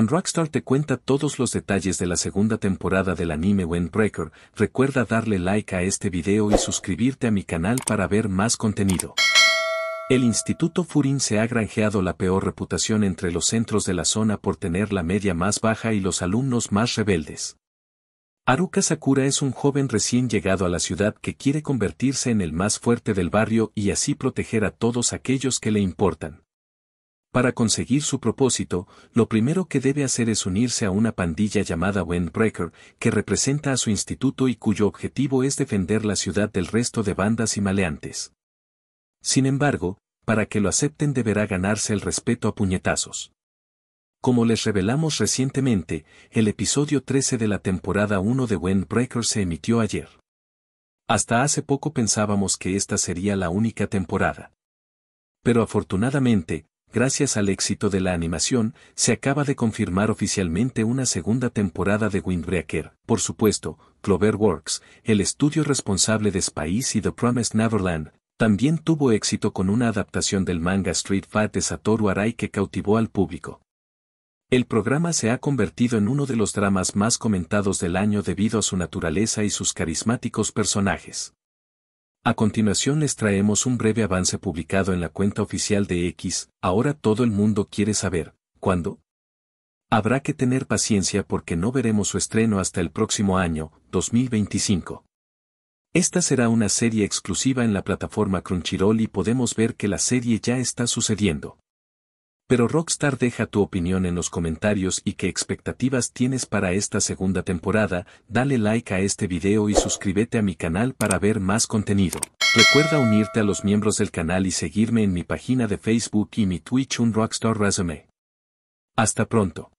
Rockstar te cuenta todos los detalles de la segunda temporada del anime Windbreaker, recuerda darle like a este video y suscribirte a mi canal para ver más contenido. El Instituto Furin se ha granjeado la peor reputación entre los centros de la zona por tener la media más baja y los alumnos más rebeldes. Aruka Sakura es un joven recién llegado a la ciudad que quiere convertirse en el más fuerte del barrio y así proteger a todos aquellos que le importan. Para conseguir su propósito, lo primero que debe hacer es unirse a una pandilla llamada Windbreaker, que representa a su instituto y cuyo objetivo es defender la ciudad del resto de bandas y maleantes. Sin embargo, para que lo acepten deberá ganarse el respeto a puñetazos. Como les revelamos recientemente, el episodio 13 de la temporada 1 de Windbreaker se emitió ayer. Hasta hace poco pensábamos que esta sería la única temporada. Pero afortunadamente, gracias al éxito de la animación, se acaba de confirmar oficialmente una segunda temporada de Windbreaker. Por supuesto, Clover Works, el estudio responsable de Spice y The Promised Neverland, también tuvo éxito con una adaptación del manga Street Fight de Satoru Arai que cautivó al público. El programa se ha convertido en uno de los dramas más comentados del año debido a su naturaleza y sus carismáticos personajes. A continuación les traemos un breve avance publicado en la cuenta oficial de X, ahora todo el mundo quiere saber, ¿cuándo? Habrá que tener paciencia porque no veremos su estreno hasta el próximo año, 2025. Esta será una serie exclusiva en la plataforma Crunchyroll y podemos ver que la serie ya está sucediendo. Pero Rockstar deja tu opinión en los comentarios y qué expectativas tienes para esta segunda temporada, dale like a este video y suscríbete a mi canal para ver más contenido. Recuerda unirte a los miembros del canal y seguirme en mi página de Facebook y mi Twitch un Rockstar Resume. Hasta pronto.